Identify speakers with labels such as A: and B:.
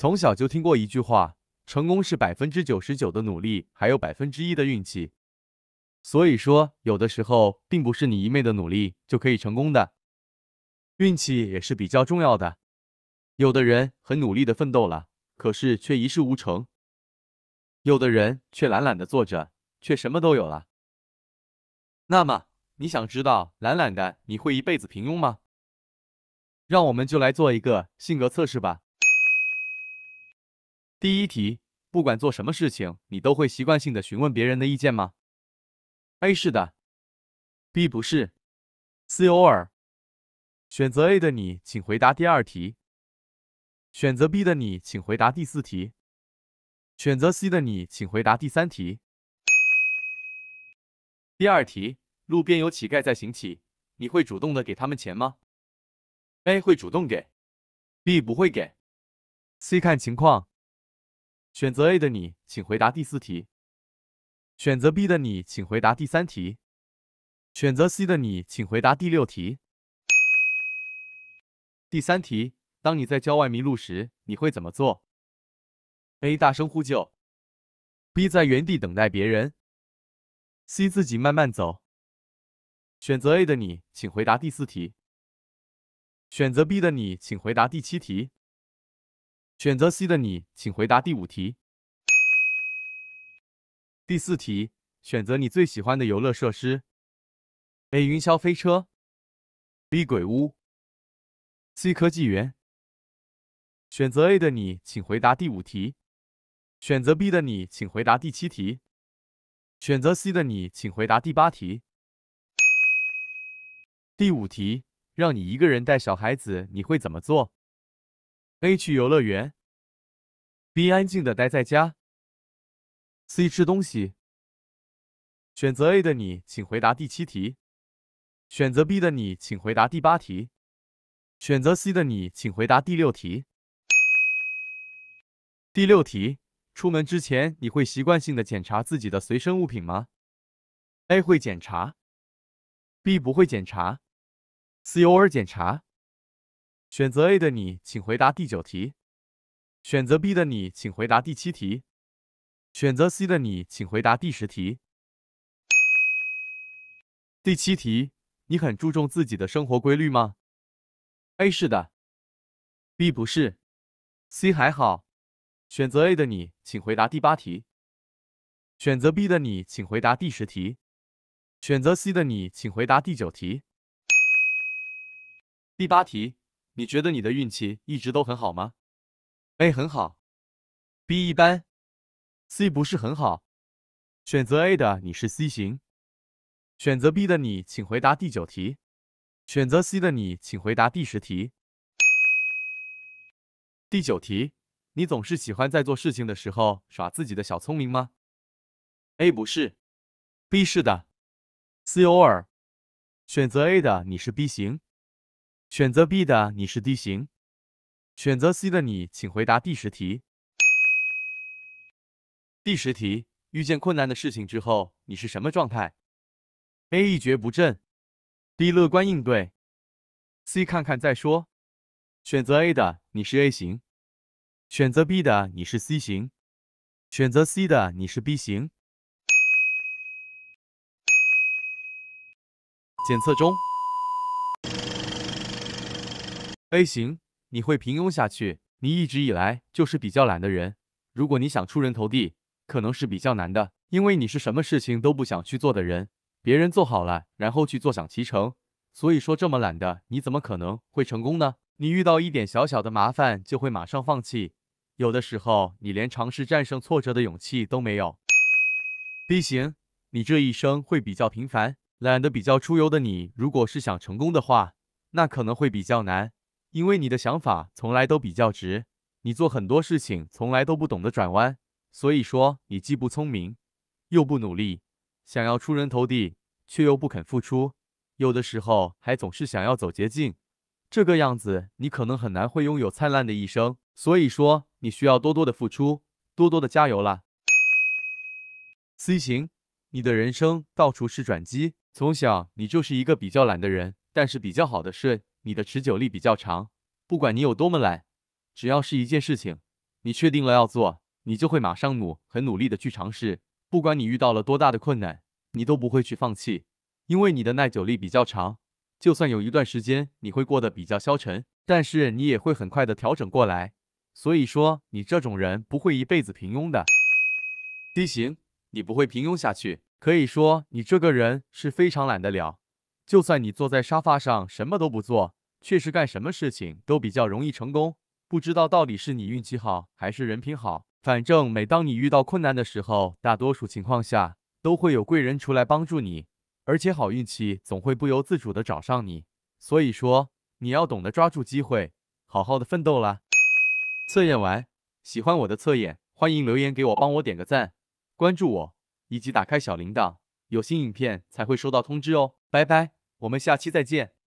A: 从小就听过一句话，成功是百分之九十九的努力，还有百分之一的运气。所以说，有的时候并不是你一昧的努力就可以成功的，运气也是比较重要的。有的人很努力的奋斗了，可是却一事无成；有的人却懒懒的坐着，却什么都有了。那么，你想知道懒懒的你会一辈子平庸吗？让我们就来做一个性格测试吧。第一题，不管做什么事情，你都会习惯性的询问别人的意见吗？A 是的，B 不是，C 偶尔。选择 A 的你，请回答第二题；选择 B 的你，请回答第四题；选择 C 的你，请回答第三题。第二题，路边有乞丐在行乞，你会主动的给他们钱吗？A 会主动给，B 不会给，C 看情况。选择 A 的你，请回答第四题；选择 B 的你，请回答第三题；选择 C 的你，请回答第六题。第三题：当你在郊外迷路时，你会怎么做？A. 大声呼救；B. 在原地等待别人；C. 自己慢慢走。选择 A 的你，请回答第四题；选择 B 的你，请回答第七题。选择 C 的你，请回答第五题。第四题，选择你最喜欢的游乐设施：A. 云霄飞车；B. 鬼屋；C. 科技园。选择 A 的你，请回答第五题；选择 B 的你，请回答第七题；选择 C 的你，请回答第八题。第五题，让你一个人带小孩子，你会怎么做？A 去游乐园，B 安静的待在家，C 吃东西。选择 A 的你，请回答第七题；选择 B 的你，请回答第八题；选择 C 的你，请回答第六题。第六题：出门之前，你会习惯性的检查自己的随身物品吗？A 会检查，B 不会检查，C 偶尔检查。选择 A 的你，请回答第九题；选择 B 的你，请回答第七题；选择 C 的你，请回答第十题。第七题，你很注重自己的生活规律吗？A 是的，B 不是，C 还好。选择 A 的你，请回答第八题；选择 B 的你，请回答第十题；选择 C 的你，请回答第九题。第八题。你觉得你的运气一直都很好吗？A 很好，B 一般，C 不是很好。选择 A 的你是 C 型，选择 B 的你请回答第九题，选择 C 的你请回答第十题。第九题，你总是喜欢在做事情的时候耍自己的小聪明吗？A 不是，B 是的，C 偶尔。选择 A 的你是 B 型。选择 B 的你是 D 型，选择 C 的你请回答第十题。第十题：遇见困难的事情之后，你是什么状态？A 一蹶不振，B 乐观应对，C 看看再说。选择 A 的你是 A 型，选择 B 的你是 C 型，选择 C 的你是 B 型。检测中。A 型，你会平庸下去。你一直以来就是比较懒的人，如果你想出人头地，可能是比较难的，因为你是什么事情都不想去做的人，别人做好了，然后去坐享其成。所以说这么懒的，你怎么可能会成功呢？你遇到一点小小的麻烦就会马上放弃，有的时候你连尝试战胜挫折的勇气都没有。B 型，你这一生会比较平凡，懒得比较出油的你，如果是想成功的话，那可能会比较难。因为你的想法从来都比较直，你做很多事情从来都不懂得转弯，所以说你既不聪明又不努力，想要出人头地却又不肯付出，有的时候还总是想要走捷径，这个样子你可能很难会拥有灿烂的一生。所以说你需要多多的付出，多多的加油啦。C 型，你的人生到处是转机，从小你就是一个比较懒的人，但是比较好的睡。你的持久力比较长，不管你有多么懒，只要是一件事情你确定了要做，你就会马上努很努力的去尝试。不管你遇到了多大的困难，你都不会去放弃，因为你的耐久力比较长。就算有一段时间你会过得比较消沉，但是你也会很快的调整过来。所以说，你这种人不会一辈子平庸的，低行，你不会平庸下去。可以说，你这个人是非常懒得了。就算你坐在沙发上什么都不做，确实干什么事情都比较容易成功。不知道到底是你运气好还是人品好，反正每当你遇到困难的时候，大多数情况下都会有贵人出来帮助你，而且好运气总会不由自主的找上你。所以说，你要懂得抓住机会，好好的奋斗啦。测验完，喜欢我的测验，欢迎留言给我，帮我点个赞，关注我，以及打开小铃铛，有新影片才会收到通知哦。拜拜。我们下期再见。